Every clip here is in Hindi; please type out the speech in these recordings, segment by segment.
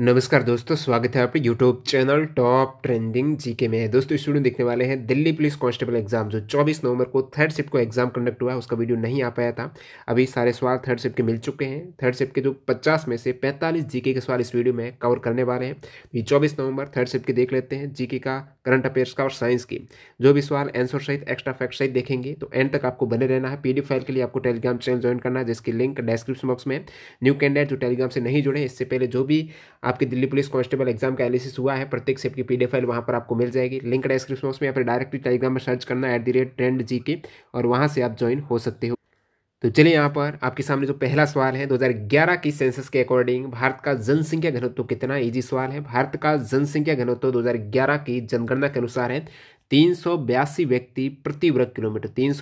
नमस्कार दोस्तों स्वागत है आपके YouTube channel top trending GK में है दोस्तों स्टूडेंट देखने वाले हैं दिल्ली पुलिस कांस्टेबल एग्जाम जो 24 नवंबर को थर्ड शिफ्ट को एग्जाम कंडक्ट हुआ है उसका वीडियो नहीं आ पाया था अभी सारे सवाल थर्ड शिफ्ट के मिल चुके हैं थर्ड शिफ्ट के जो पचास में से पैंतालीस जीके के सवाल इस वीडियो में कवर करने वाले हैं ये चौबीस नवंबर थर्ड शिफ्ट के देख लेते हैं जीके का करंट अफेयर्स का और साइंस की जो भी सवाल आंसर सहित एक्स्ट्रा फैक्ट सहित देखेंगे तो एंड तक आपको बने रहना है पीडीएफ फाइल के लिए आपको टेलीग्राम चैनल ज्वाइन करना है जिसकी लिंक डिस्क्रिप्शन बॉक्स में न्यू कैंडिडेट जो टेलीग्राम से नहीं जुड़े इससे पहले जो भी आपकी दिल्ली पुलिस कांस्टेबल एग्जाम का एनालिसिस हुआ है प्रत्येक सेप की पीडीएफ फाइल वहाँ पर आपको मिल जाएगी लिंक डिस्क्रिप्शन बॉक्स में या फिर डायरेक्टली टेलीग्राम में सर्च करना at the rate trend G के और वहाँ से आप ज्वाइन हो सकते हो तो चलिए यहाँ पर आपके सामने जो पहला सवाल है 2011 की सेंसस के अकॉर्डिंग भारत का जनसंख्या घनत्व कितना इजी सवाल है भारत का जनसंख्या घनत्व 2011 की जनगणना के अनुसार है तीन व्यक्ति प्रति वर्ग किलोमीटर तीन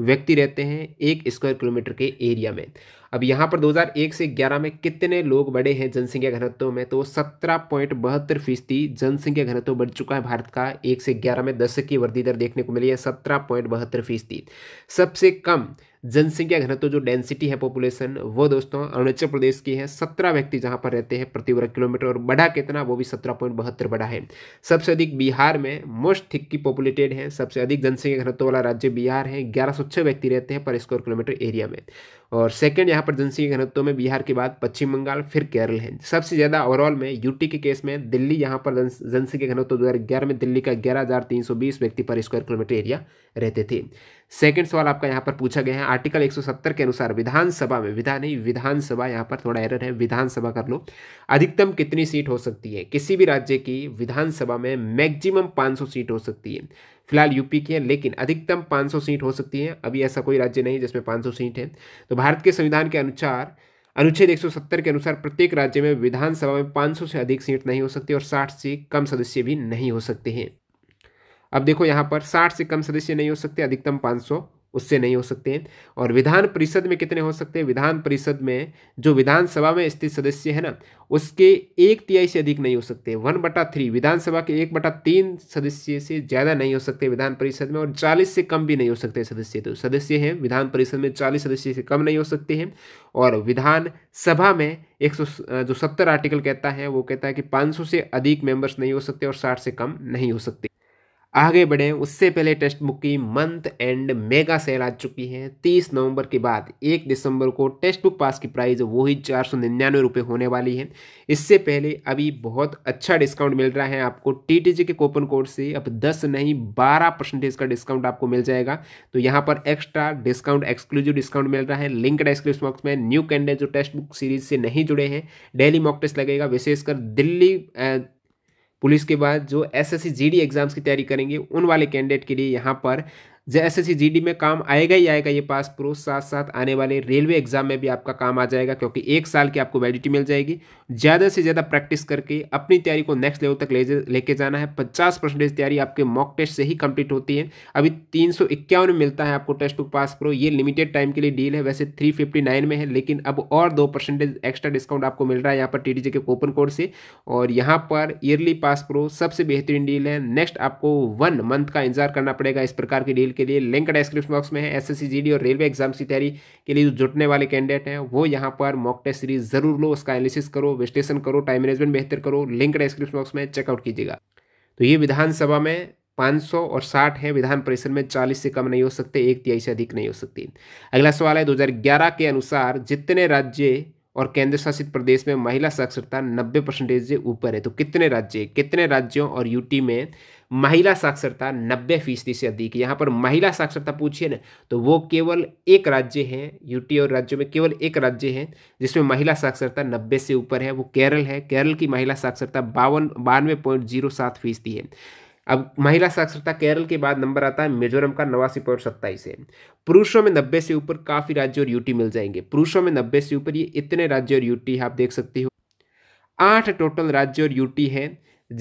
व्यक्ति रहते हैं एक स्क्वायर किलोमीटर के एरिया में अब यहाँ पर 2001 से 11 में कितने लोग बड़े हैं जनसंख्या घनत्व में तो सत्रह पॉइंट बहत्तर फीसदी जनसंख्या घनत्व बढ़ चुका है भारत का एक से ग्यारह में दशक की वृद्धि दर देखने को मिली है सत्रह पॉइंट बहत्तर फीसदी सबसे कम जनसंख्या घनत्व जो डेंसिटी है पॉपुलेशन वो दोस्तों अरुणाचल प्रदेश की है सत्रह व्यक्ति जहाँ पर रहते हैं प्रति वर्ग किलोमीटर और बड़ा कितना वो भी सत्रह पॉइंट बहत्तर बड़ा है सबसे अधिक बिहार में मोस्ट थिक्की पॉपुलेटेड है सबसे अधिक जनसंख्या घनत्व वाला राज्य बिहार है ग्यारह व्यक्ति रहते हैं पर स्क्वायर किलोमीटर एरिया में और सेकंड यहाँ पर जनसंख्या घनत्व में बिहार के बाद पश्चिम बंगाल फिर केरल है सबसे ज़्यादा ओवरऑल में यूटी के केस में दिल्ली यहाँ पर जनसंख्या घनत्व दो में दिल्ली का ग्यारह व्यक्ति पर स्क्वायर किलोमीटर एरिया रहते थे सेकेंड सवाल आपका यहाँ पर पूछा गया है आर्टिकल 170 के अनुसार विधानसभा में विधान नहीं विधानसभा यहाँ पर थोड़ा एरर है विधानसभा कर लो अधिकतम कितनी सीट हो सकती है किसी भी राज्य की विधानसभा में मैक्सिमम 500 सीट हो सकती है फिलहाल यूपी की है लेकिन अधिकतम 500 सीट हो सकती है अभी ऐसा कोई राज्य नहीं जिसमें पाँच सीट है तो भारत के संविधान के अनुसार अनुच्छेद एक के अनुसार प्रत्येक राज्य में विधानसभा में पाँच से अधिक सीट नहीं हो सकती और साठ से कम सदस्य भी नहीं हो सकते हैं अब देखो यहाँ पर साठ से कम सदस्य नहीं हो सकते अधिकतम पाँच उससे नहीं हो सकते हैं और विधान परिषद में कितने हो सकते हैं विधान परिषद में जो विधानसभा में स्थित सदस्य है ना उसके एक तिहाई से अधिक नहीं हो सकते वन बटा थ्री विधानसभा के एक बटा तीन सदस्य से ज़्यादा नहीं हो सकते विधान परिषद में और चालीस से कम भी नहीं हो सकते सदस्य तो सदस्य हैं विधान परिषद में चालीस सदस्य से कम नहीं हो सकते हैं और विधान सभा में एक सौ जो सत्तर आर्टिकल कहता है वो कहता है कि पाँच सौ से अधिक मेंबर्स नहीं हो सकते और साठ से कम नहीं हो सकते आगे बढ़े उससे पहले टेक्स्ट बुक की मंथ एंड मेगा सेल आ चुकी है तीस नवंबर के बाद एक दिसंबर को टेक्स्ट बुक पास की प्राइस वही चार सौ निन्यानवे रुपये होने वाली है इससे पहले अभी बहुत अच्छा डिस्काउंट मिल रहा है आपको टी के कोपन कोड से अब दस नहीं बारह परसेंटेज का डिस्काउंट आपको मिल जाएगा तो यहाँ पर एक्स्ट्रा डिस्काउंट एक्सक्लूसिव डिस्काउंट मिल रहा है लिंक डिस्क्रिप्शन बॉक्स में न्यू कैंडेट जो टेक्स्ट बुक सीरीज से नहीं जुड़े हैं डेली मॉक टेस्ट लगेगा विशेषकर दिल्ली पुलिस के बाद जो एस एस एग्ज़ाम्स की तैयारी करेंगे उन वाले कैंडिडेट के लिए यहाँ पर जैसे सी जी में काम आएगा ही आएगा ये पास प्रो साथ साथ आने वाले रेलवे एग्जाम में भी आपका काम आ जाएगा क्योंकि एक साल की आपको वैलिडिटी मिल जाएगी ज़्यादा से ज़्यादा प्रैक्टिस करके अपनी तैयारी को नेक्स्ट लेवल तक ले लेके जाना है पचास परसेंटेज तैयारी आपके मॉक टेस्ट से ही कंप्लीट होती है अभी तीन सौ इक्यावन में मिलता है आपको टेस्ट बुक पास प्रो ये लिमिटेड टाइम के लिए डील है वैसे थ्री फिफ्टी नाइन में है लेकिन अब और दो परसेंटेज एक्स्ट्रा डिस्काउंट आपको मिल रहा है यहाँ पर टी के कोपन कोड से और यहाँ पर ईयरली पास प्रो सबसे बेहतरीन डील है नेक्स्ट आपको वन मंथ का इंतजार करना पड़ेगा इस प्रकार की डील के लिए लिंक डिस्क्रिप्शन बॉक्स में है एस एस और रेलवे एग्जाम्स की तैयारी के लिए जो जुटने वाले कैंडिडेट हैं वो यहाँ पर मॉक टेस्ट सीरीज जरूर लो उसका एनालिसिस करो विश्लेषण करो टाइम मैनेजमेंट बेहतर करो लिंक डिस्क्रिप्शन बॉक्स में चेकआउट कीजिएगा तो ये विधानसभा में 500 और 60 है विधान परिषद में 40 से कम नहीं हो सकते एक तिहाई से अधिक नहीं हो सकती अगला सवाल है 2011 के अनुसार जितने राज्य और केंद्र शासित प्रदेश में महिला साक्षरता 90 परसेंटेज से ऊपर है तो कितने राज्य कितने राज्यों और यूटी में महिला साक्षरता 90 फीसदी से अधिक यहाँ पर महिला साक्षरता पूछिए ना तो वो केवल एक राज्य है यूटी और राज्यों में केवल एक राज्य है जिसमें महिला साक्षरता 90 से ऊपर है वो केरल है केरल की महिला साक्षरता बावन बानवे पॉइंट जीरो सात फीसदी है अब महिला साक्षरता केरल के बाद नंबर आता है मिजोरम का नवासी पॉइंट सत्ताईस है पुरुषों में नब्बे से ऊपर काफ़ी राज्य और यूटी मिल जाएंगे पुरुषों में नब्बे से ऊपर ये इतने राज्य और यूटी आप देख सकते हो आठ टोटल राज्य और यूटी हैं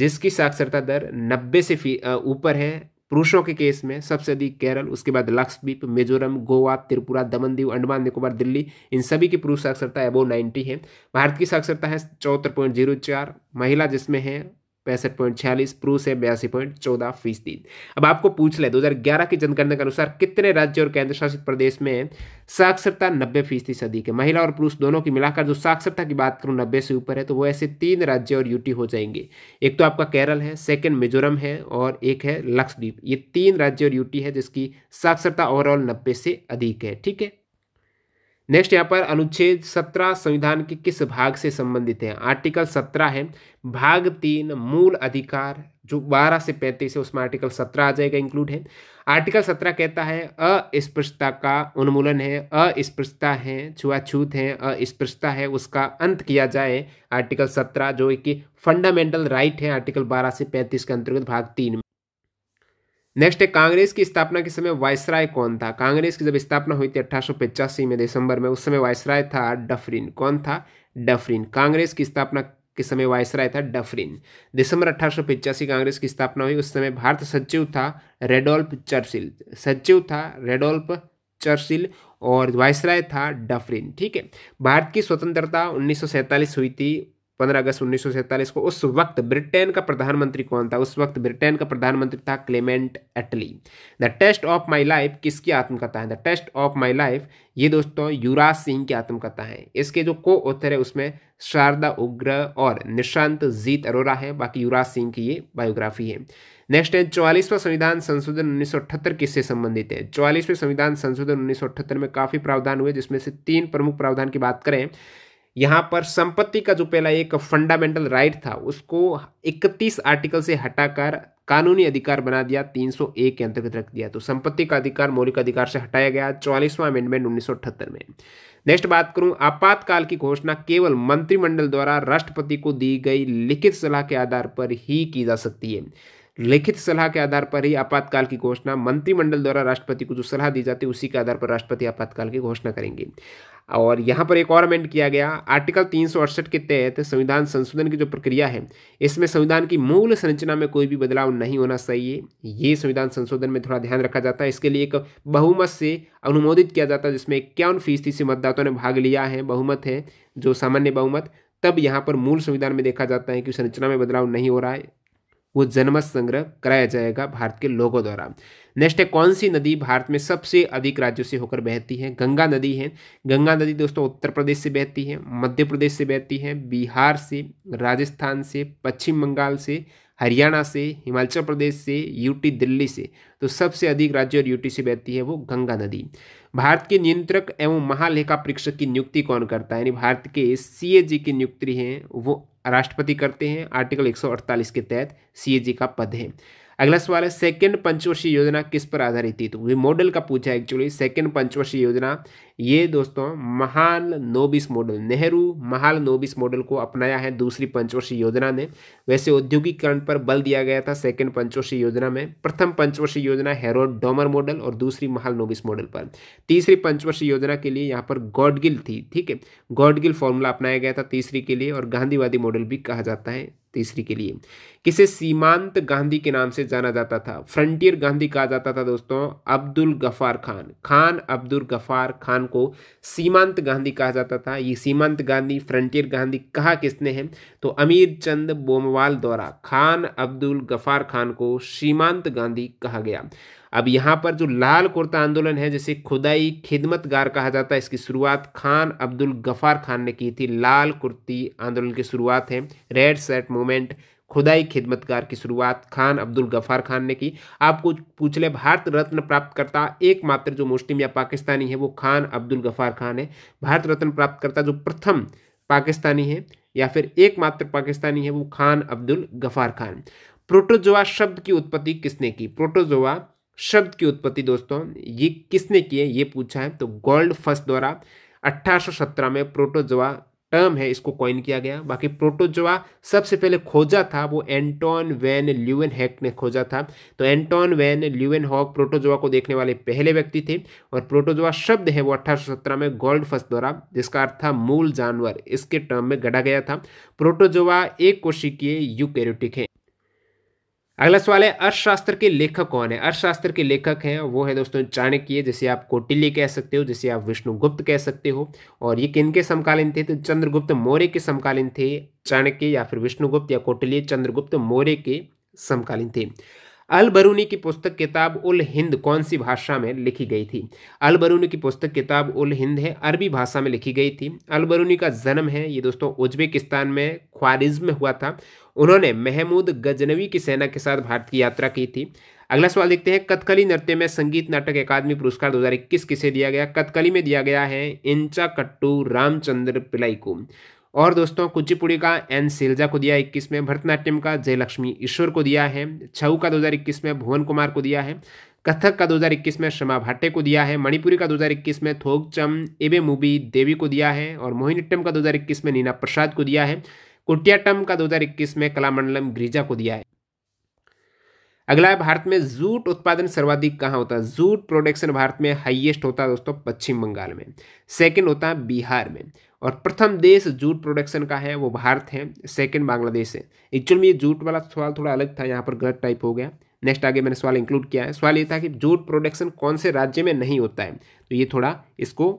जिसकी साक्षरता दर नब्बे से ऊपर है पुरुषों के केस में सबसे अधिक केरल उसके बाद लक्षद्वीप मिजोरम गोवा त्रिपुरा दमन दीव अंडमान निकोबार दिल्ली इन सभी की पुरुष साक्षरता एबो नाइन्टी है भारत की साक्षरता है चौहत्तर पॉइंट जीरो चार महिला जिसमें है पैंसठ पॉइंट छियालीस पुरुष है बयासी पॉइंट चौदह फीसदी अब आपको पूछ ले 2011 की जनगणना के अनुसार कितने राज्य और केंद्र शासित प्रदेश में साक्षरता नब्बे फीसदी से अधिक है महिला और पुरुष दोनों की मिलाकर जो साक्षरता की बात करूं नब्बे से ऊपर है तो वो ऐसे तीन राज्य और यूटी हो जाएंगे एक तो आपका केरल है सेकेंड मिजोरम है और एक है लक्षद्वीप ये तीन राज्य और यूटी है जिसकी साक्षरता ओवरऑल नब्बे से अधिक है ठीक है नेक्स्ट यहाँ पर अनुच्छेद सत्रह संविधान के किस भाग से संबंधित है आर्टिकल सत्रह है भाग तीन मूल अधिकार जो बारह से पैंतीस है उसमें आर्टिकल सत्रह आ जाएगा इंक्लूड है आर्टिकल सत्रह कहता है अस्पृश्यता का उन्मूलन है अस्पृश्यता है छुआछूत है अस्पृश्यता है उसका अंत किया जाए आर्टिकल सत्रह जो कि फंडामेंटल राइट है आर्टिकल बारह से पैंतीस के अंतर्गत भाग तीन नेक्स्ट है कांग्रेस की स्थापना के समय वायसराय कौन था कांग्रेस की जब स्थापना हुई थी अठारह में दिसंबर में उस समय वायसराय था डफरिन कौन था डफरिन कांग्रेस की स्थापना के समय वायसराय था डफरिन दिसंबर अठारह कांग्रेस की स्थापना हुई उस समय भारत सचिव था रेडोल्फ चर्चिल सचिव था रेडोल्फ चर्चिल और वायसराय था डफरिन ठीक है भारत की स्वतंत्रता उन्नीस हुई थी पंद्रह अगस्त उन्नीस को उस वक्त ब्रिटेन का प्रधानमंत्री कौन था उस वक्त ब्रिटेन का प्रधानमंत्री था Clement Attlee the test of my life किसकी आत्मकथा है the test of my life ये दोस्तों युवराज सिंह की आत्मकथा है इसके जो को ऑथर है उसमें शारदा उग्र और निशांत जीत अरोरा है बाकी युवराज सिंह की ये बायोग्राफी है नेक्स्ट है चौवालीसवा संविधान संशोधन उन्नीस किससे संबंधित है चौवालीसवें संविधान संशोधन उन्नीस में काफ़ी प्रावधान हुए जिसमें से तीन प्रमुख प्रावधान की बात करें यहाँ पर संपत्ति का जो पहला एक फंडामेंटल राइट था उसको 31 आर्टिकल से हटाकर कानूनी अधिकार बना दिया 301 के अंतर्गत रख दिया तो संपत्ति का अधिकार मौलिक अधिकार से हटाया गया चौवालीसवां अमेंडमेंट उन्नीस में नेक्स्ट बात करूं आपातकाल की घोषणा केवल मंत्रिमंडल द्वारा राष्ट्रपति को दी गई लिखित सलाह के आधार पर ही की जा सकती है लिखित सलाह के आधार पर ही आपातकाल की घोषणा मंत्रिमंडल द्वारा राष्ट्रपति को जो सलाह दी जाती है उसी के आधार पर राष्ट्रपति आपातकाल की घोषणा करेंगे और यहाँ पर एक और अमेंड किया गया आर्टिकल तीन के तहत संविधान संशोधन की जो प्रक्रिया है इसमें संविधान की मूल संरचना में कोई भी बदलाव नहीं होना चाहिए ये संविधान संशोधन में थोड़ा ध्यान रखा जाता है इसके लिए एक बहुमत से अनुमोदित किया जाता है जिसमें इक्यावन फीसदी से मतदाताओं ने भाग लिया है बहुमत है जो सामान्य बहुमत तब यहाँ पर मूल संविधान में देखा जाता है कि संरचना में बदलाव नहीं हो रहा है वो जनमत संग्रह कराया जाएगा भारत के लोगों द्वारा नेक्स्ट है कौन सी नदी भारत में सबसे अधिक राज्यों से होकर बहती है गंगा नदी है गंगा नदी दोस्तों उत्तर प्रदेश से बहती है मध्य प्रदेश से बहती है बिहार से राजस्थान से पश्चिम बंगाल से हरियाणा से हिमाचल प्रदेश से यूटी दिल्ली से तो सबसे अधिक राज्य और यूटी से बहती है वो गंगा नदी भारत के नियंत्रक एवं महालेखा परीक्षक की नियुक्ति कौन करता है यानी भारत के सी की नियुक्ति है वो राष्ट्रपति करते हैं आर्टिकल 148 के तहत सीएजी का पद है अगला सवाल है सेकेंड पंचवर्षीय योजना किस पर आधारित थी तो वे मॉडल का पूछा है एक्चुअली सेकेंड पंचवर्षीय योजना ये दोस्तों महाल नोबिस मॉडल नेहरू महाल नोबिस मॉडल को अपनाया है दूसरी पंचवर्षीय योजना ने वैसे औद्योगिकरण पर बल दिया गया था सेकेंड पंचवर्षीय योजना में प्रथम पंचवर्षीय योजना हेरोड डोमर मॉडल और दूसरी महाल नोबिस मॉडल पर तीसरी पंचवर्षीय योजना के लिए यहाँ पर गॉडगिल थी ठीक है गॉडगिल फॉर्मूला अपनाया गया था तीसरी के लिए और गांधीवादी मॉडल भी कहा जाता है तीसरी के लिए किसे सीमांत गांधी के नाम से जाना जाता था फ्रंटियर गांधी कहा जाता था दोस्तों अब्दुल गफार खान खान अब्दुल गफार खान को सीमांत गांधी कहा जाता था ये सीमांत गांधी फ्रंटियर गांधी कहा किसने है तो अमीर चंद बोमवाल द्वारा खान अब्दुल गफार खान को सीमांत गांधी कहा गया अब यहाँ पर जो लाल कुर्ता आंदोलन है जैसे खुदाई खिदमतगार कहा जाता है इसकी शुरुआत खान अब्दुल गफ़ार खान ने की थी लाल कुर्ती आंदोलन की शुरुआत है रेड सेट मूवमेंट खुदाई खिदमतगार की शुरुआत खान अब्दुल गफ़ार खान ने की आपको पूछ ले भारत रत्न प्राप्तकर्ता एकमात्र जो मुस्लिम या पाकिस्तानी है वो खान अब्दुल गफ़ार खान है भारत रत्न प्राप्तकर्ता जो प्रथम पाकिस्तानी है या फिर एकमात्र पाकिस्तानी है वो खान अब्दुल गफ़ार खान प्रोटोजोआ शब्द की उत्पत्ति किसने की प्रोटोजोआ शब्द की उत्पत्ति दोस्तों ये किसने की है ये पूछा है तो गोल्ड फर्स्ट द्वारा अट्ठारह में प्रोटोजोआ टर्म है इसको कॉइन किया गया बाकी प्रोटोजोआ सबसे पहले खोजा था वो एंटोन वैन ल्यूएन हैक ने खोजा था तो Anton van Leeuwenhoek protozoa को देखने वाले पहले व्यक्ति थे और प्रोटोजोआ शब्द है वो 1817 में गोल्ड फर्स्ट द्वारा जिसका अर्थ था मूल जानवर इसके टर्म में गढ़ा गया था प्रोटोजोआ एक कोशिकीय यू है अगला सवाल है अर्थशास्त्र के लेखक कौन है अर्थशास्त्र के लेखक हैं वो है दोस्तों चाणक्य जिसे आप कोटिल्य कह सकते हो जिसे आप विष्णुगुप्त कह सकते हो और ये किन के समकालीन थे तो चंद्रगुप्त मौर्य के समकालीन थे चाणक्य या फिर विष्णुगुप्त या कोटिल्य चंद्रगुप्त मौर्य के समकालीन थे अल बरूनी की पुस्तक किताब उल हिंद कौन सी भाषा में लिखी गई थी अल बरूनी की पुस्तक किताब उल हिंद है अरबी भाषा में लिखी गई थी अल बरूनी का जन्म है ये दोस्तों उज्बेकिस्तान में ख्वारिज्म में हुआ था उन्होंने महमूद गजनवी की सेना के साथ भारत की यात्रा की थी अगला सवाल देखते हैं कथकली नृत्य में संगीत नाटक अकादमी पुरस्कार 2021 किसे दिया गया कथकली में दिया गया है इंचा कट्टू रामचंद्र पिलाई को और दोस्तों कुचिपुड़ी का एन सिल्जा को दिया इक्कीस में भरतनाट्यम का जयलक्ष्मी ईश्वर को दिया है छऊ का 2021 में भुवन कुमार को दिया है कथक का 2021 में शमा भाटे को दिया है मणिपुरी का 2021 में थोकचम एबे मूवी देवी को दिया है और मोहिनीट्टम का 2021 में नीना प्रसाद को दिया है कुटियाटम का 2021 में कलामंडलम ग्रीजा को दिया है अगला है भारत में जूट उत्पादन सर्वाधिक कहाँ होता है जूट प्रोडक्शन भारत में हाईएस्ट होता है दोस्तों पश्चिम बंगाल में सेकंड होता है बिहार में और प्रथम देश जूट प्रोडक्शन का है वो भारत है सेकंड बांग्लादेश है एक्चुअल में ये जूट वाला सवाल थोड़ा अलग था यहाँ पर गलत टाइप हो गया नेक्स्ट आगे मैंने सवाल इंक्लूड किया है सवाल ये था कि जूट प्रोडक्शन कौन से राज्य में नहीं होता है तो ये थोड़ा इसको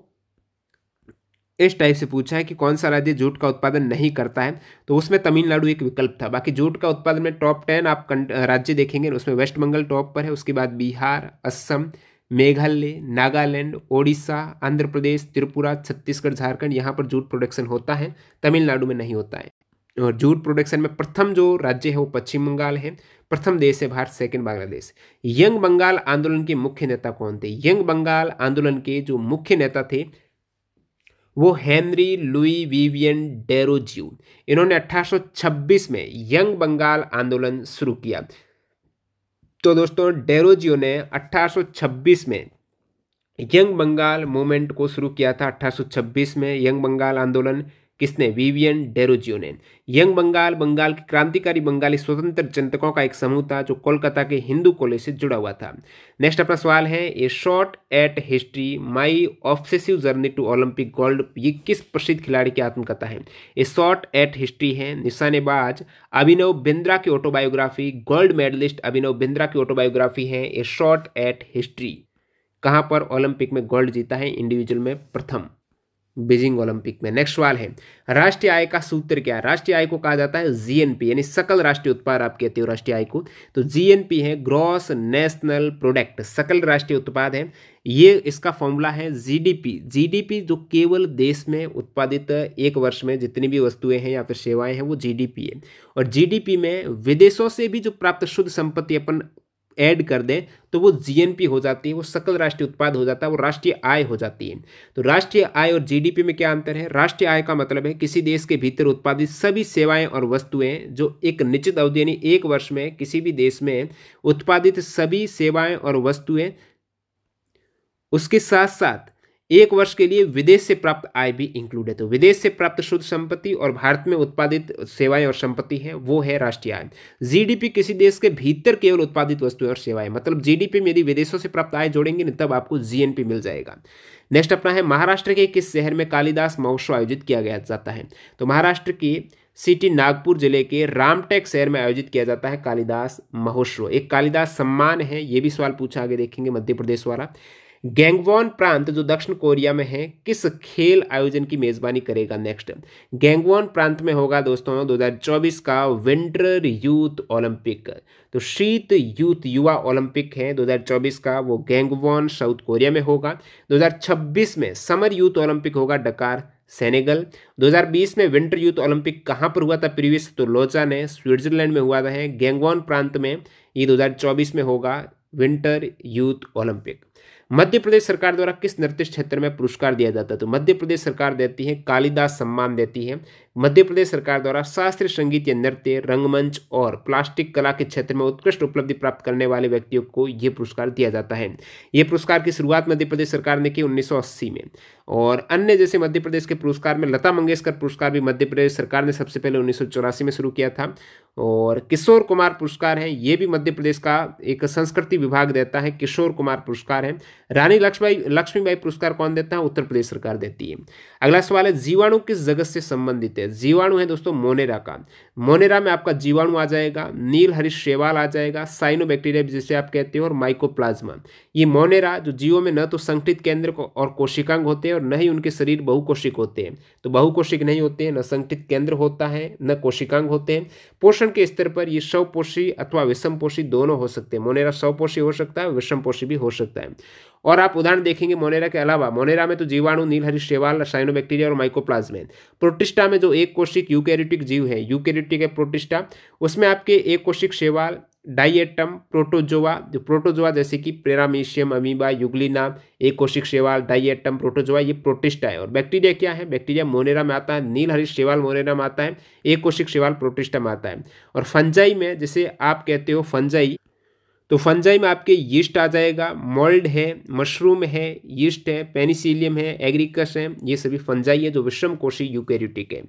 इस टाइप से पूछा है कि कौन सा राज्य जूट का उत्पादन नहीं करता है तो उसमें तमिलनाडु एक विकल्प था बाकी जूट का उत्पादन में टॉप टेन आप राज्य देखेंगे उसमें वेस्ट बंगाल टॉप पर है उसके बाद बिहार असम मेघालय नागालैंड ओडिशा आंध्र प्रदेश त्रिपुरा छत्तीसगढ़ झारखंड यहाँ पर जूट प्रोडक्शन होता है तमिलनाडु में नहीं होता है और जूट प्रोडक्शन में प्रथम जो राज्य है वो पश्चिम बंगाल है प्रथम देश है भारत सेकंड बांग्लादेश यंग बंगाल आंदोलन के मुख्य नेता कौन थे यंग बंगाल आंदोलन के जो मुख्य नेता थे वो हेनरी लुई विवियन डेरोजियो इन्होंने 1826 में यंग बंगाल आंदोलन शुरू किया तो दोस्तों डेरोजियो ने 1826 में यंग बंगाल मूवमेंट को शुरू किया था 1826 में यंग बंगाल आंदोलन किसने विवियन डेरोजियो ने यंग बंगाल बंगाल के क्रांतिकारी बंगाली स्वतंत्र चिंतकों का एक समूह था जो कोलकाता के हिंदू कॉलेज से जुड़ा हुआ था नेक्स्ट अपना सवाल है a shot at history my obsessive journey to Olympic gold ये किस प्रसिद्ध खिलाड़ी की आत्मकथा है ए शॉर्ट एट हिस्ट्री है निशानेबाज अभिनव बिंद्रा की autobiography gold medallist Abhinav Bindra की ऑटोबायोग्राफी है ए शॉर्ट एट हिस्ट्री कहाँ पर ओलंपिक में गोल्ड जीता है इंडिविजुअल में प्रथम बीजिंग ओलंपिक में नेक्स्ट सवाल है राष्ट्रीय आय का सूत्र क्या है राष्ट्रीय आय को कहा जाता है जीएनपी यानी सकल राष्ट्रीय उत्पाद आप कहते हो राष्ट्रीय आय को तो जीएनपी है ग्रॉस नेशनल प्रोडक्ट सकल राष्ट्रीय उत्पाद है ये इसका फॉर्मूला है जीडीपी जीडीपी जो केवल देश में उत्पादित एक वर्ष में जितनी भी वस्तुएं हैं या फिर सेवाएं हैं वो जीडीपी है और जीडीपी में विदेशों से भी जो प्राप्त शुद्ध संपत्ति अपन ऐड कर दें तो वो जीएनपी हो जाती है वो सकल राष्ट्रीय उत्पाद हो जाता है वो राष्ट्रीय आय हो जाती है तो राष्ट्रीय आय और जीडीपी में क्या अंतर है राष्ट्रीय आय का मतलब है किसी देश के भीतर उत्पादित सभी सेवाएं और वस्तुएं जो एक निश्चित अवधि यानी एक वर्ष में किसी भी देश में उत्पादित सभी सेवाएं और वस्तुएं उसके साथ साथ एक वर्ष के लिए विदेश से प्राप्त आय भी इंक्लूड है तो विदेश से प्राप्त शुद्ध संपत्ति और भारत में उत्पादित सेवाएं और संपत्ति है वो है राष्ट्रीय आय जीडीपी किसी देश के भीतर केवल उत्पादित वस्तुएं और सेवाएं मतलब जीडीपी में यदि विदेशों से प्राप्त आय जोड़ेंगे तब आपको जीएनपी मिल जाएगा नेक्स्ट अपना है महाराष्ट्र के किस शहर में कालिदास महोत्सव आयोजित किया गया जाता है तो महाराष्ट्र की सिटी नागपुर जिले के रामटेक शहर में आयोजित किया जाता है कालिदास महोत्सव एक कालिदास सम्मान है ये भी सवाल पूछा आगे देखेंगे मध्य प्रदेश वाला गैंगवॉन प्रांत जो दक्षिण कोरिया में है किस खेल आयोजन की मेजबानी करेगा नेक्स्ट गैंगवॉन प्रांत में होगा दोस्तों 2024 का विंटर यूथ ओलंपिक तो शीत यूथ युवा ओलंपिक है 2024 का वो गैंगवॉन साउथ कोरिया में होगा 2026 में समर यूथ ओलंपिक होगा डकार सेनेगल 2020 में विंटर यूथ ओलंपिक कहाँ पर हुआ था प्रीवियस तो लोचा ने स्विट्जरलैंड में हुआ था गैंगवॉन प्रांत में ये दो में होगा winter youth Olympic Madhya Pradesh सरकार द्वारा किस नृत्य क्षेत्र में पुरस्कार दिया जाता है तो मध्य प्रदेश सरकार देती है कालिदास सम्मान देती है मध्य प्रदेश सरकार द्वारा शास्त्रीय संगीत या नृत्य रंगमंच और प्लास्टिक कला के क्षेत्र में उत्कृष्ट उपलब्धि प्राप्त करने वाले व्यक्तियों को ये पुरस्कार दिया जाता है ये पुरस्कार की शुरुआत मध्य प्रदेश सरकार ने की उन्नीस में और अन्य जैसे मध्य प्रदेश के पुरस्कार में लता मंगेशकर पुरस्कार भी मध्य प्रदेश सरकार ने सबसे पहले उन्नीस में शुरू किया था और किशोर कुमार पुरस्कार है ये भी मध्य प्रदेश का एक संस्कृति विभाग देता है किशोर कुमार पुरस्कार है है रानी लक्ष्मीबाई लक्ष्मीबाई पुरस्कार कौन देता है उत्तर प्रदेश सरकार देती है अगला सवाल है जीवाणु किस जगत से संबंधित है जीवाणु है दोस्तों मोनेरा का मोनेरा में आपका जीवाणु आ जाएगा नील हरी शेवाल आ जाएगा साइनोबैक्टीरिया जिसे आप कहते हैं और माइकोप्लाज्मा ये मोनेरा जो जीवों में न तो संगठित केंद्र को और कोशिकांग होते हैं और न ही उनके शरीर बहुकोशिक होते हैं तो बहुकोशिक नहीं होते हैं न संगठित केंद्र होता है न कोशिकांग होते हैं पोषण के स्तर पर ये शवपोषी अथवा विषमपोषी दोनों हो सकते हैं मोनेरा शवपोषी हो सकता है विषमपोषी भी हो सकता है और आप उदाहरण देखेंगे मोनेरा के अलावा मोनेरा में तो जीवाणु नीलहरी शेवाल साइनोबैक्टीरिया और माइकोप्लाज्म प्रोटिस्टा में जो एक कोशिक यूकेरिटिक जीव है यूकेरिटिक है प्रोटिस्टा उसमें आपके एक कोशिक शेवाल डाइएटम प्रोटोजोआ जो प्रोटोजोआ जैसे कि पेरामीशियम अमीबा युगलिना एक कोशिक शेवाल डाइएटम प्रोटोजोआ ये प्रोटिस्टा है और बैक्टीरिया क्या है बैक्टीरिया मोनेरा में आता है नील हरी शेवाल मोनेरा में आता है एक कोशिक शेवाल प्रोटिस्टा में आता है और फंजाई में जैसे आप कहते हो फंजाई तो फंजाई में आपके यीस्ट आ जाएगा मोल्ड है मशरूम है यीस्ट है पेनिसिलियम है एग्रीकस है ये सभी फंजाई है जो विश्रम कोशी यूकेरियोटिक है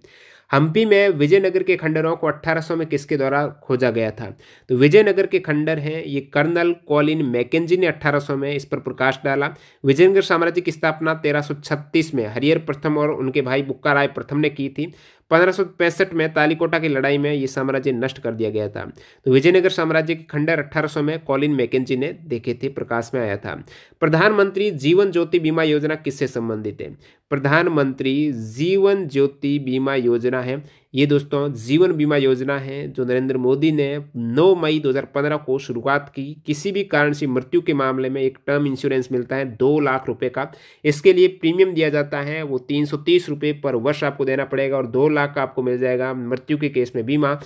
हम्पी में विजयनगर के खंडरों को 1800 में किसके द्वारा खोजा गया था तो विजयनगर के खंडर हैं ये कर्नल कॉलिन मैकेजी ने 1800 में इस पर प्रकाश डाला विजयनगर साम्राज्य की स्थापना 1336 में हरियर प्रथम और उनके भाई बुक्का राय प्रथम ने की थी पंद्रह में तालिकोटा की लड़ाई में ये साम्राज्य नष्ट कर दिया गया था तो विजयनगर साम्राज्य के खंडर 1800 में कॉलिन मैकेजी ने देखे थे प्रकाश में आया था प्रधानमंत्री जीवन ज्योति बीमा योजना किससे संबंधित है प्रधानमंत्री जीवन ज्योति बीमा योजना है ये दोस्तों जीवन बीमा योजना है जो नरेंद्र मोदी ने 9 मई 2015 को शुरुआत की किसी भी कारण से मृत्यु के मामले में एक टर्म इंश्योरेंस मिलता है दो लाख रुपए का इसके लिए प्रीमियम दिया जाता है वो तीन सौ तीस रुपये पर वर्ष आपको देना पड़ेगा और दो लाख का आपको मिल जाएगा मृत्यु के केस में बीमा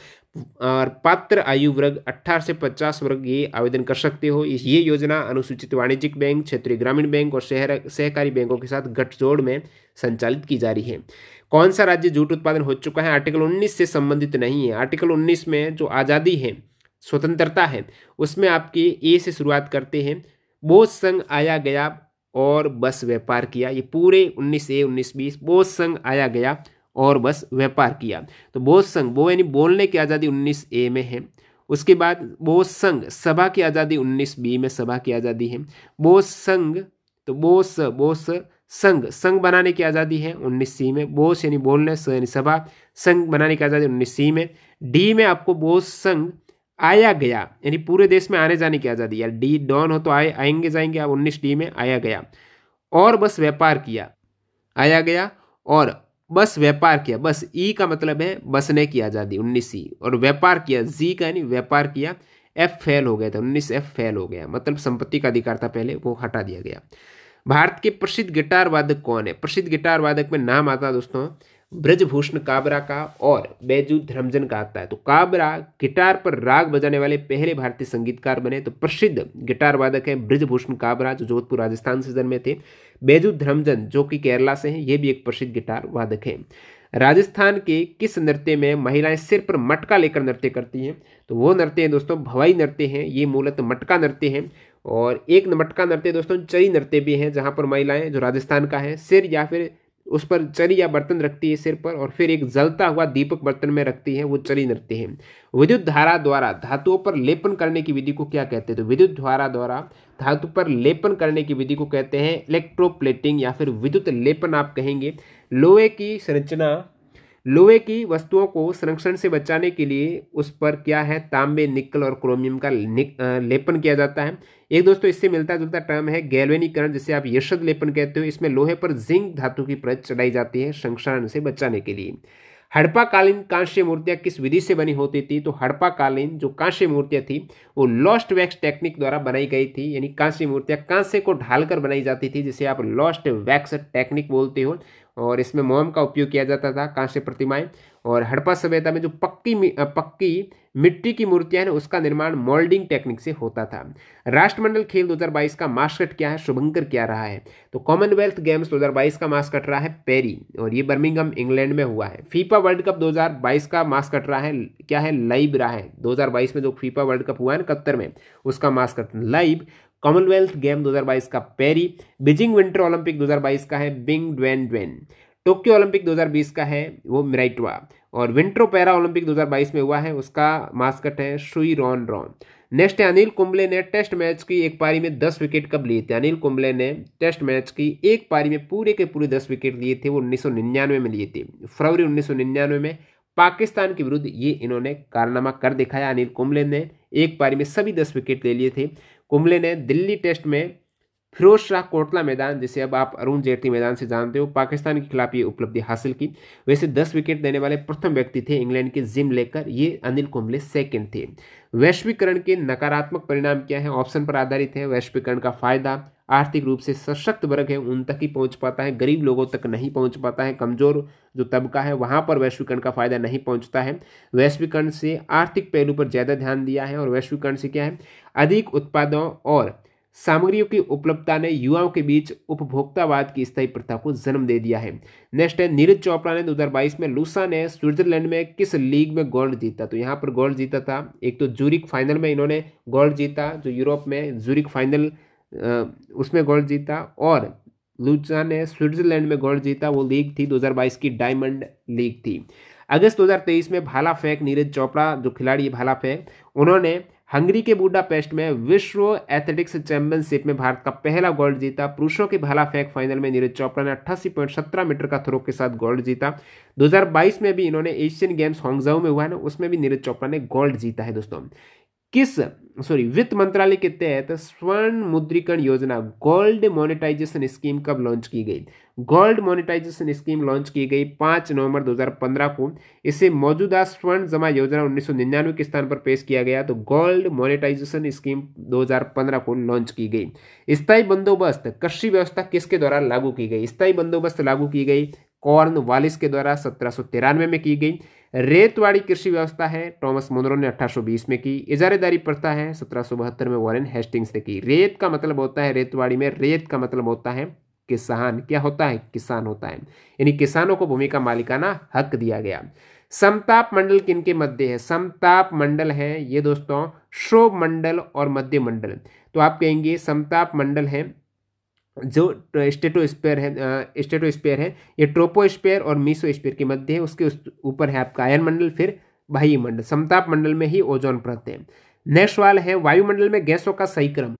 और पात्र आयु वर्ग 18 से 50 वर्ग ये आवेदन कर सकते हो ये योजना अनुसूचित वाणिज्यिक बैंक क्षेत्रीय ग्रामीण बैंक और शहर सहकारी बैंकों के साथ गठजोड़ में संचालित की जा रही है कौन सा राज्य जूट उत्पादन हो चुका है आर्टिकल 19 से संबंधित नहीं है आर्टिकल 19 में जो आज़ादी है स्वतंत्रता है उसमें आपके ए से शुरुआत करते हैं बोध संघ आया गया और बस व्यापार किया ये पूरे उन्नीस ए उन्नीस बीस बोध संघ आया गया और बस व्यापार किया तो बोध संघ वो यानी बोलने की आज़ादी उन्नीस ए में है उसके बाद बोध संघ सभा की आज़ादी उन्नीस बी में सभा की आज़ादी है बोध संघ तो बोस बोस संघ संघ बनाने की आज़ादी है उन्नीस सी में बोस यानी बोलने यानी सभा संघ बनाने की आज़ादी उन्नीस सी में डी में आपको बोस संघ आया गया यानी पूरे देश में आने जाने की आज़ादी या डी डॉन हो तो आए आएंगे जाएंगे आप उन्नीस डी में आया गया और बस व्यापार किया आया गया और बस व्यापार किया बस ई का मतलब है बसने की आज़ादी उन्नीस ई और व्यापार किया जी का यानी व्यापार किया एफ फेल हो गया था उन्नीस एफ फेल हो गया मतलब संपत्ति का अधिकार था पहले वो हटा दिया गया भारत के प्रसिद्ध गिटार वादक कौन है प्रसिद्ध गिटार वादक में नाम आता है दोस्तों ब्रजभूषण काबरा का और बैजू धर्मजन का आता है तो काबरा गिटार पर राग बजाने वाले पहले भारतीय संगीतकार बने तो प्रसिद्ध गिटार वादक हैं ब्रजभूषण काबरा जो जोधपुर राजस्थान से जन्मे थे बैजू धर्मजन जो कि केरला से हैं ये भी एक प्रसिद्ध गिटार वादक हैं राजस्थान के किस नृत्य में महिलाएं सिर पर मटका लेकर नृत्य करती हैं तो वो नृत्य हैं दोस्तों भवाई नृत्य हैं ये मूलतः मटका नृत्य हैं और एक मटका नृत्य दोस्तों चरी नृत्य भी हैं जहाँ पर महिलाएं जो राजस्थान का है सिर या फिर उस पर चरी या बर्तन रखती है सिर पर और फिर एक जलता हुआ दीपक बर्तन में रखती है वो चरी नृत्य है विद्युत धारा द्वारा धातुओं पर लेपन करने की विधि को क्या कहते हैं तो विद्युत धारा द्वारा धातु पर लेपन करने की विधि को कहते हैं इलेक्ट्रोप्लेटिंग या फिर विद्युत लेपन आप कहेंगे लोहे की संरचना लोहे की वस्तुओं को संरक्षण से बचाने के लिए उस पर क्या है तांबे निकल और क्रोमियम का लेपन किया जाता है एक दोस्तों इससे मिलता जुलता टर्म है गैल्वेनीकरण जिसे आप यशद लेपन कहते हो इसमें लोहे पर जिंक धातु की परत चढ़ाई जाती है संक्षारण से बचाने के लिए हड़प्पाकालीन कांस्य मूर्तियाँ किस विधि से बनी होती थी तो हड़प्पाकालीन जो कांस्य मूर्तियाँ थी वो लॉस्ट वैक्स टेक्निक द्वारा बनाई गई थी यानी कांस्य मूर्तियाँ कांसे को ढालकर बनाई जाती थी जिसे आप लॉस्ट वैक्स टेक्निक बोलते हो और इसमें मोम का उपयोग किया जाता था कांस्य प्रतिमाएं और हड़प्पा सभ्यता में जो पक्की पक्की मिट्टी की मूर्तियां हैं उसका निर्माण मोल्डिंग टेक्निक से होता था राष्ट्रमंडल खेल 2022 का मास्कट क्या है शुभंकर क्या रहा है तो कॉमनवेल्थ गेम्स 2022 का मास्कट रहा है पेरी और ये बर्मिंगम इंग्लैंड में हुआ है फीफा वर्ल्ड कप 2022 का मास्कट रहा है क्या है लाइव रहा है 2022 में जो फीफा वर्ल्ड कप हुआ है ना कत्तर में उसका मास्कट लाइव कॉमनवेल्थ गेम 2022 का पेरी बीजिंग विंटर ओलंपिक 2022 का है Bing Dwen Dwen Tokyo Olympic 2020 का है वो मिराइटवा और विंट्रो पैरा ओलंपिक 2022 में हुआ है उसका मास्कट है शुई रॉन रॉन नेक्स्ट है अनिल कुंबले ने टेस्ट मैच की एक पारी में दस विकेट कब लिए थे अनिल कुंबले ने टेस्ट मैच की एक पारी में पूरे के पूरे दस विकेट लिए थे वो उन्नीस में लिए थे फरवरी उन्नीस में पाकिस्तान के विरुद्ध ये इन्होंने कारनामा कर दिखाया अनिल कुंबले ने एक पारी में सभी दस विकेट ले लिए थे कुंबले ने दिल्ली टेस्ट में फिरोज शाह कोटला मैदान जिसे अब आप अरुण जेटली मैदान से जानते हो पाकिस्तान के खिलाफ ये उपलब्धि हासिल की वैसे 10 विकेट देने वाले प्रथम व्यक्ति थे इंग्लैंड के जिम लेकर ये अनिल कुंबले सेकंड थे वैश्वीकरण के नकारात्मक परिणाम क्या है ऑप्शन पर आधारित है वैश्वीकरण का फायदा आर्थिक रूप से सशक्त वर्ग है उन तक ही पहुंच पाता है गरीब लोगों तक नहीं पहुंच पाता है कमज़ोर जो तबका है वहाँ पर वैश्वीकरण का फ़ायदा नहीं पहुँचता है वैश्वीकरण से आर्थिक पहलू पर ज़्यादा ध्यान दिया है और वैश्वीकरण से क्या है अधिक उत्पादों और सामग्रियों की उपलब्धता ने युवाओं के बीच उपभोक्तावाद की स्थायी प्रथा को जन्म दे दिया है नेक्स्ट है नीरज चोपड़ा ने दो में लूसा ने स्विट्जरलैंड में किस लीग में गोल्ड जीता तो यहाँ पर गोल्ड जीता था एक तो जूरिक फाइनल में इन्होंने गोल्ड जीता जो यूरोप में जूरिक फाइनल उसमें गोल्ड जीता और लूचा ने स्विट्जरलैंड में गोल्ड जीता वो लीग थी 2022 की डायमंड लीग थी अगस्त 2023 में भाला फेंक नीरज चोपड़ा जो खिलाड़ी है भाला फेंक उन्होंने हंगरी के बूडापेस्ट में विश्व एथलेटिक्स चैंपियनशिप में भारत का पहला गोल्ड जीता पुरुषों के भाला फेंक फाइनल में नीरज चोपड़ा ने अट्ठासी पॉइंट सत्रह मीटर का थ्रो के साथ गोल्ड जीता 2022 में भी इन्होंने एशियन गेम्स होंगजाऊ में हुआ है ना उसमें भी नीरज चोपड़ा ने गोल्ड जीता है दोस्तों किस सॉरी वित्त मंत्रालय के तहत स्वर्ण मुद्रीकरण योजना गोल्ड मोनेटाइजेशन स्कीम कब लॉन्च की गई गोल्ड मोनेटाइजेशन स्कीम लॉन्च की गई पाँच नवंबर 2015 को इसे मौजूदा स्वर्ण जमा योजना 1999 के स्थान पर पेश किया गया तो गोल्ड मोनेटाइजेशन स्कीम 2015 को लॉन्च की गई स्थायी बंदोबस्त कृषि व्यवस्था किसके द्वारा लागू की गई स्थायी बंदोबस्त लागू की गई कॉर्न वालिस के द्वारा सत्रह में की गई रेतवाड़ी कृषि व्यवस्था है टॉमस मुनरो ने 1820 में की इजारेदारी प्रथा है सत्रह में वॉरेन हेस्टिंग्स ने की रेत का मतलब होता है रेतवाड़ी में रेत का मतलब होता है किसान क्या होता है किसान होता है यानी किसानों को भूमि का मालिकाना हक दिया गया समताप मंडल किन के मध्य है समताप मंडल है ये दोस्तों शोभ मंडल और मध्य मंडल तो आप कहेंगे समताप मंडल है जो स्टेटो स्पेयर है स्टेटो स्पेयर है ये ट्रोपो स्पेयर और मीसो स्पेयर के मध्य है उसके ऊपर है आपका आयन मंडल फिर बाह्य मंडल समताप मंडल में ही ओजोन परत है नेक्स्ट सवाल है वायुमंडल में गैसों का सही क्रम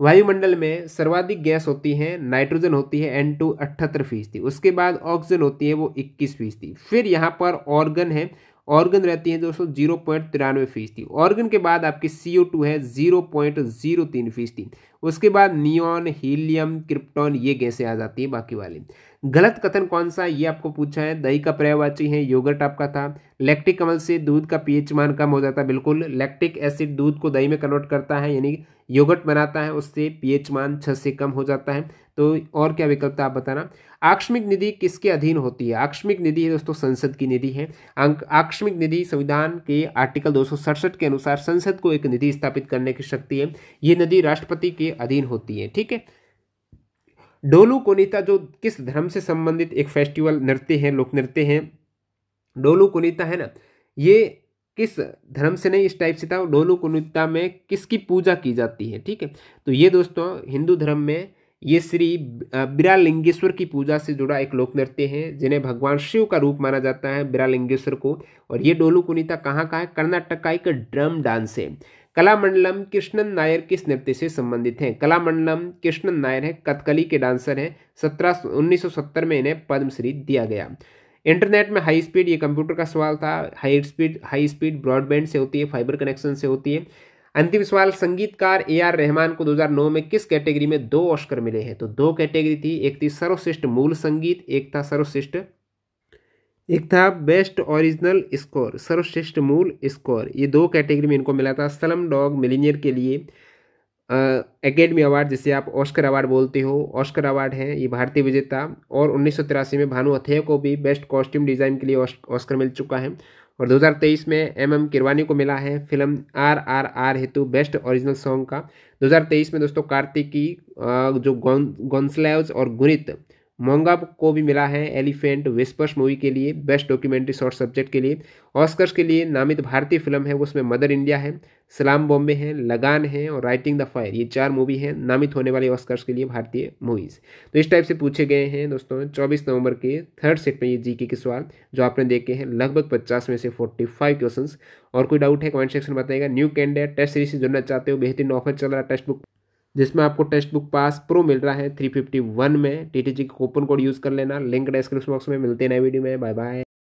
वायुमंडल में सर्वाधिक गैस होती है नाइट्रोजन होती है एन टू अठहत्तर फीसदी उसके बाद ऑक्सीजन होती है वो इक्कीस फीसदी फिर यहाँ पर ऑर्गन है ऑर्गन रहती है दोस्तों जीरो पॉइंट तिरानवे फीसदी ऑर्गन के बाद आपकी सी ओ टू है जीरो पॉइंट जीरो तीन फीसदी उसके बाद नियॉन हीलियम क्रिप्टॉन ये गैसें आ जाती हैं बाकी वाली गलत कथन कौन सा ये आपको पूछा है दही का पर्यायवाची है योगर्ट आपका था लैक्टिक अमल से दूध का पीएच मान कम हो जाता है बिल्कुल लैक्टिक एसिड दूध को दही में कन्वर्ट करता है यानी योगर्ट बनाता है उससे पीएच मान छः से कम हो जाता है तो और क्या विकल्प था आप बताना आकस्मिक निधि किसके अधीन होती है आकस्मिक निधि है दोस्तों संसद की निधि है आकस्मिक निधि संविधान के आर्टिकल दो के अनुसार संसद को एक निधि स्थापित करने की शक्ति है ये निधि राष्ट्रपति के अधीन होती है ठीक है डोलू कोनीता जो किस धर्म से संबंधित एक फेस्टिवल नृत्य है लोक नृत्य है डोलू कोनीता है ना ये किस धर्म से नहीं इस टाइप से था डोलू कोनीता में किसकी पूजा की जाती है ठीक है तो ये दोस्तों हिंदू धर्म में ये श्री बिरालिंगेश्वर की पूजा से जुड़ा एक लोक नृत्य है जिन्हें भगवान शिव का रूप माना जाता है बिरालिंगेश्वर को और ये डोलू कुनीता कहाँ का है कर्नाटक का एक ड्रम डांस है कलामंडलम कृष्णन नायर किस नृत्य से संबंधित हैं कलामंडलम कृष्णन नायर है कथकली के डांसर हैं सत्रह उन्नीस में इन्हें पद्मश्री दिया गया इंटरनेट में हाई स्पीड ये कंप्यूटर का सवाल था high speed high speed broadband से होती है फाइबर कनेक्शन से होती है अंतिम सवाल संगीतकार ए आर रहमान को 2009 में किस कैटेगरी में दो ऑस्कर मिले हैं तो दो कैटेगरी थी एक थी सर्वश्रेष्ठ मूल संगीत एक था सर्वश्रेष्ठ एक था बेस्ट ओरिजिनल स्कोर सर्वश्रेष्ठ मूल स्कोर ये दो कैटेगरी में इनको मिला था सलम डॉग मिलीनियर के लिए एकेडमी अवार्ड जिसे आप ऑस्कर अवार्ड बोलते हो ऑस्कर अवार्ड हैं ये भारतीय विजेता और उन्नीस में भानु अथेय को भी बेस्ट कॉस्ट्यूम डिज़ाइन के लिए ऑस्कर मिल चुका है और 2023 में एम एम किरवानी को मिला है फिल्म आर आर आर हेतु बेस्ट ओरिजिनल सॉन्ग का 2023 में दोस्तों कार्तिक की जो गौन गौंसलैवज और गुणित मोंगा को भी मिला है एलिफेंट विस्पर्स मूवी के लिए बेस्ट डॉक्यूमेंट्री शॉर्ट सब्जेक्ट के लिए ऑस्कर्स के लिए नामित भारतीय फिल्म है उसमें मदर इंडिया है सलाम बॉम्बे है लगान है और राइटिंग द फायर ये चार मूवी हैं नामित होने वाली ऑस्कर्स के लिए भारतीय मूवीज़ तो इस टाइप से पूछे गए हैं दोस्तों चौबीस नवंबर के थर्ड सेट में ये जीके के सवाल जो आपने देखे हैं लगभग पचास में से फोर्टी फाइव क्वेश्चन और कोई डाउट है कमेंट सेक्शन में बताएगा न्यू कैंडिडेट टेस्ट सीरीज से जुड़ना चाहते हो बेहतरीन ऑफर चल रहा है टेस्ट बुक जिसमें आपको टेक्स्ट बुक पास प्रो मिल रहा है 351 में T T G coupon code use कर लेना लिंक डिस्क्रिप्शन बॉक्स में मिलते हैं नए वीडियो में बाय बाय